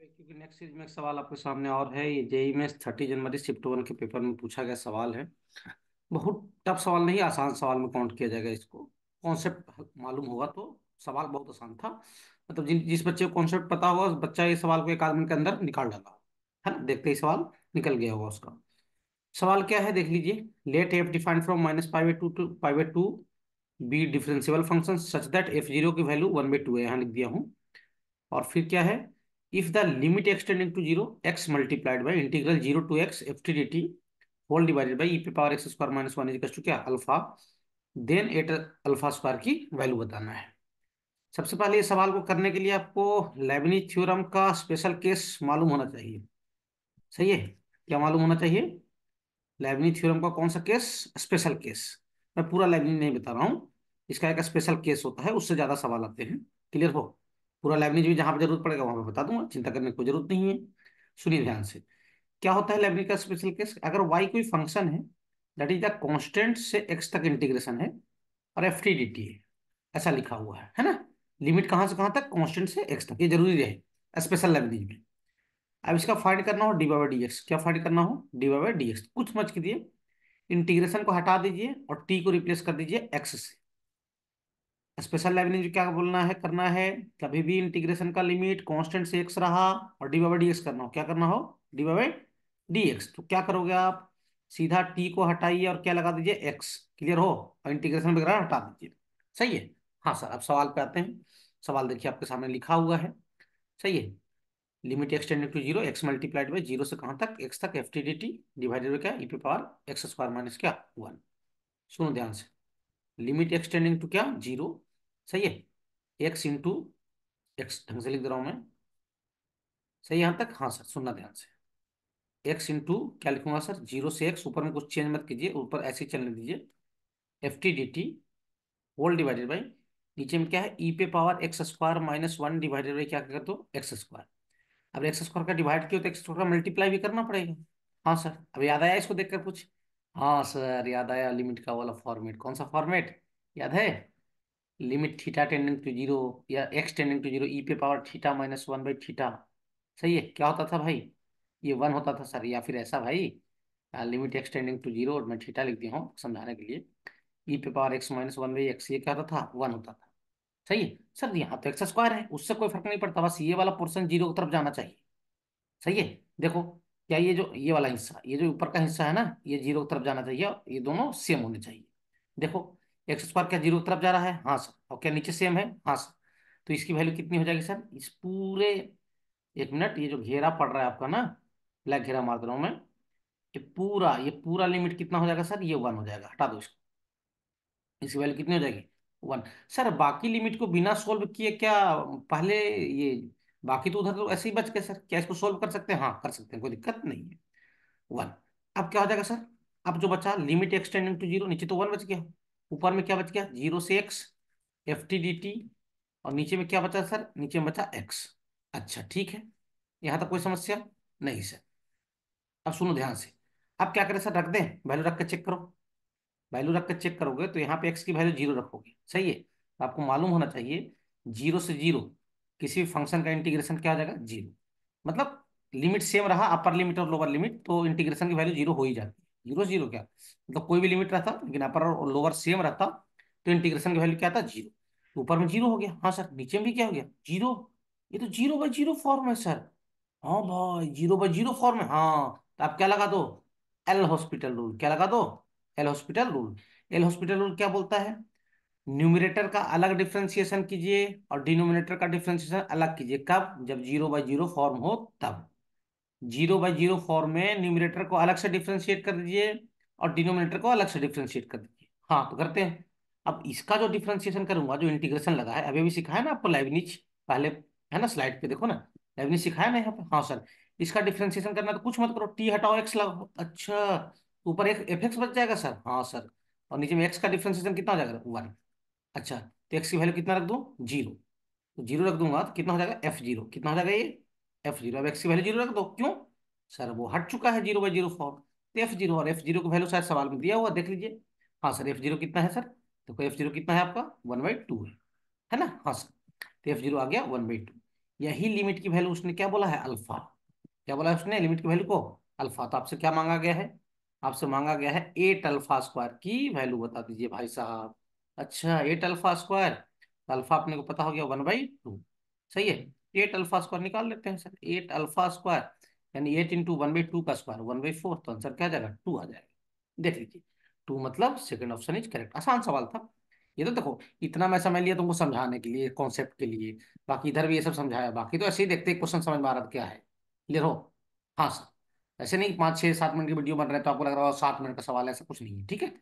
क्योंकि next series में एक सवाल आपके सामने और है ये जेई में थर्टी जनवरी शिफ्ट वन के पेपर में पूछा गया सवाल है बहुत टफ सवाल नहीं आसान सवाल में काउंट किया जाएगा इसको कॉन्सेप्ट मालूम होगा तो सवाल बहुत आसान था मतलब जिन जिस बच्चे को कॉन्सेप्ट पता होगा उस बच्चा ये सवाल को एक आदमी के अंदर निकाल डाला है ना देखते ही सवाल निकल गया होगा उसका सवाल क्या है देख लीजिए let f define from minus five to two five to be differentiable function such that f zero की वैल्यू वन बाई टू है यहाँ लिख दिया हूँ और फिर क्या है if the limit extending to 0, x multiplied by integral 0 to x f t dt whole divided by e पे power x square minus 1 is क्या alpha then eight alpha square की वैल्यू बताना है सबसे पहले इस सवाल को करने के लिए आपको लेबनी थ्योरम का स्पेशल केस मालूम होना चाहिए सही है क्या मालूम होना चाहिए लेबनी थ्योरम का कौन सा केस स्पेशल केस मैं पूरा लेबनी नहीं बता रहा हूँ इसका एक स्पेशल केस होता है उससे ज़्यादा सवाल आते हैं क्लियर हो पूरा लेबनीज भी जहां पर जरूरत पड़ेगा वहां पर बता दूंगा चिंता करने की जरूरत नहीं है सुनिए ध्यान से क्या होता है लेबनीज का स्पेशल केस अगर वाई कोई फंक्शन है दैट इज द कॉन्स्टेंट से एक्स तक इंटीग्रेशन है और एफ टी डी टी है ऐसा लिखा हुआ है है ना लिमिट कहां से कहां तक कॉन्स्टेंट से एक्स तक ये जरूरी रहे स्पेशल लेबनीज में अब इसका फाइंड करना हो डी बाई डी एक्स क्या फाइंड करना हो डी बाई डी एक्स कुछ मच कीजिए इंटीग्रेशन को हटा दीजिए और टी को रिप्लेस कर दीजिए एक्स से स्पेशल लाइब्रेरी क्या बोलना है करना है कभी भी इंटीग्रेशन का लिमिट कांस्टेंट से एक्स रहा और डी बाई डी एक्स करना हो क्या करना हो डी बाई डी एक्स तो क्या करोगे आप सीधा टी को हटाइए और क्या लगा दीजिए एक्स क्लियर हो और इंटीग्रेशन वगैरह हटा दीजिए सही है हाँ सर अब सवाल पे आते हैं सवाल देखिए आपके सामने लिखा हुआ है सही है limit extended to zero x multiplied by zero से कहाँ तक एक्स तक f t d t divided by क्या ई पी पावर एक्स स्क्वायर माइनस क्या वन सुनो ध्यान से लिमिट एक्सटेंडिंग टू क्या जीरो सही है एक्स इंटू एक्स ढंग से लिख दे रहा हूँ मैं सही यहाँ तक हाँ सर सुनना ध्यान से एक्स इंटू क्या लिखूंगा सर जीरो से एक्स ऊपर में कुछ चेंज मत कीजिए ऊपर ऐसे ही चलने दीजिए f t d t whole divided by नीचे में क्या है ई e पे power x square minus one divided by क्या कर दो तो? एक्स स्क्वायर अब एक्स स्क्वायर का डिवाइड किया तो एक्स स्क्वायर का मल्टीप्लाई भी करना पड़ेगा हाँ सर अब याद आया इसको देखकर कुछ हाँ सर याद आया लिमिट का वाला फॉर्मेट कौन सा फॉर्मेट याद है limit theta tending to zero या x tending to zero e पे power theta minus one by theta सही है क्या होता था भाई ये वन होता था सर या फिर ऐसा भाई limit x tending to zero और मैं थीटा लिख दिया हूँ समझाने के लिए ई पे power x minus one by x ये क्या होता था वन होता था सही है सर यहाँ तो एक्स स्क्वायर है उससे कोई फर्क नहीं पड़ता बस ये वाला पोर्सन जीरो की तरफ जाना चाहिए सही है देखो क्या ये जो ये वाला हिस्सा ये जो ऊपर का हिस्सा है ना ये जीरो की तरफ जाना चाहिए ये दोनों सेम होने चाहिए देखो एक्स स्क्वायर क्या जीरो की तरफ जा रहा है हाँ सर और क्या नीचे सेम है हाँ सर तो इसकी वैल्यू कितनी हो जाएगी सर इस पूरे एक मिनट ये जो घेरा पड़ रहा है आपका ना ब्लैक घेरा मार दे मैं ये पूरा ये पूरा लिमिट कितना हो जाएगा सर ये वन हो जाएगा हटा दो इसको इसकी वैल्यू कितनी हो जाएगी वन सर बाकी लिमिट को बिना सोल्व किए क्या पहले ये बाकी तो उधर तो ऐसे ही बच गए सर क्या इसको सोल्व कर सकते हैं हाँ कर सकते हैं कोई दिक्कत नहीं है वन अब क्या हो जाएगा सर अब जो बचा लिमिट एक्सटेंडिंग टू जीरो नीचे तो वन बच गया ऊपर में क्या बच गया जीरो से x f t d t और नीचे में क्या बचा सर नीचे में बचा एक्स अच्छा ठीक है यहाँ तक कोई समस्या नहीं सर अब सुनो ध्यान से अब क्या करें सर रख दें वैल्यू रख कर चेक करो वैल्यू रख कर चेक करोगे तो यहाँ पे एक्स की वैल्यू जीरो रखोगे सही है आपको मालूम होना चाहिए जीरो से जीरो किसी भी फंक्शन का इंटीग्रेशन क्या हो जाएगा जीरो मतलब लिमिट सेम रहा अपर लिमिट और लोअर लिमिट तो इंटीग्रेशन की वैल्यू जीरो हो ही जाती है जीरो जीरो क्या मतलब कोई भी लिमिट रहता लेकिन अपर और लोअर सेम रहता तो इंटीग्रेशन की वैल्यू क्या था जीरो तो ऊपर में जीरो हो गया हाँ सर नीचे में भी क्या हो गया जीरो ये तो जीरो बाई जीरो फॉर्म है सर हाँ भाई जीरो बाई जीरो फॉर्म है हाँ तो आप क्या लगा दो एल हॉस्पिटल रूल क्या लगा दो L'Hospital rule L'Hospital rule क्या बोलता है न्यूमिनेटर का अलग डिफ्रेंसिएशन कीजिए और डिनोमिनेटर का डिफ्रेंसिएशन अलग कीजिए कब जब जीरो बाई जीरो फॉर्म हो तब जीरो बाई जीरो फॉर्म में न्यूमिनेटर को अलग से डिफ्रेंशिएट कर दीजिए और डिनोमिनेटर को अलग से डिफ्रेंशिएट कर दीजिए हाँ तो करते हैं अब इसका जो डिफ्रेंशिएशन करूंगा जो इंटीग्रेशन लगा है अभी भी सिखाया ना आपको लाइवनीच पहले है ना स्लाइड पे देखो ना लाइवनिच सिखाया ना यहाँ पे हाँ सर इसका डिफ्रेंशिएशन करना तो कुछ मत करो टी हटाओ एक्स लगाओ अच्छा ऊपर एक एफ एक्स बच जाएगा सर हाँ सर और नीचे में एक्स का डिफ्रेंशिएशन कितना हो जाएगा वन अच्छा तो एक्स की वैल्यू कितना रख दो जीरो तो जीरो रख दूंगा तो कितना हो जाएगा एफ जीरो कितना हो जाएगा ये एफ जीरो अब एक्स की वैल्यू जीरो रख दो क्यों सर वो हट चुका है जीरो बाई जीरो फॉर तो एफ जीरो और एफ जीरो की वैल्यू शायद सवाल में दिया हुआ देख लीजिए हाँ सर एफ जीरो कितना है सर देखो एफ जीरो कितना है आपका वन बाई टू है है ना हाँ सर तो एफ जीरो आ गया वन बाई टू यही लिमिट की वैल्यू उसने क्या बोला है अल्फा क्या बोला है उसने लिमिट की वैल्यू को अल्फा तो आपसे क्या मांगा गया है आपसे मांगा गया है एट अल्फा स्क्वायर की वैल्यू बता दीजिए भाई साहब अच्छा एट अल्फा स्क्वायर अल्फा अपने को पता हो गया वन बाई टू सही है एट अल्फा स्क्वायर निकाल लेते हैं सर एट अल्फा स्क्वायर यानी eight into one by two का स्क्वायर वन बाई फोर तो आंसर क्या आ जाएगा टू आ जाएगा देख लीजिए टू मतलब सेकंड ऑप्शन इज करेक्ट आसान सवाल था ये तो देखो इतना मैं समझ लिया तुमको समझाने के लिए कॉन्सेप्ट के लिए बाकी इधर भी ये सब समझाया बाकी तो ऐसे ही देखते क्वेश्चन समझ में आ रहा क्या है ले रहो हाँ सर ऐसे नहीं पाँच छः सात मिनट की वीडियो बन रहे तो आपको लग रहा है सात मिनट का सवाल ऐसा कुछ नहीं है ठीक है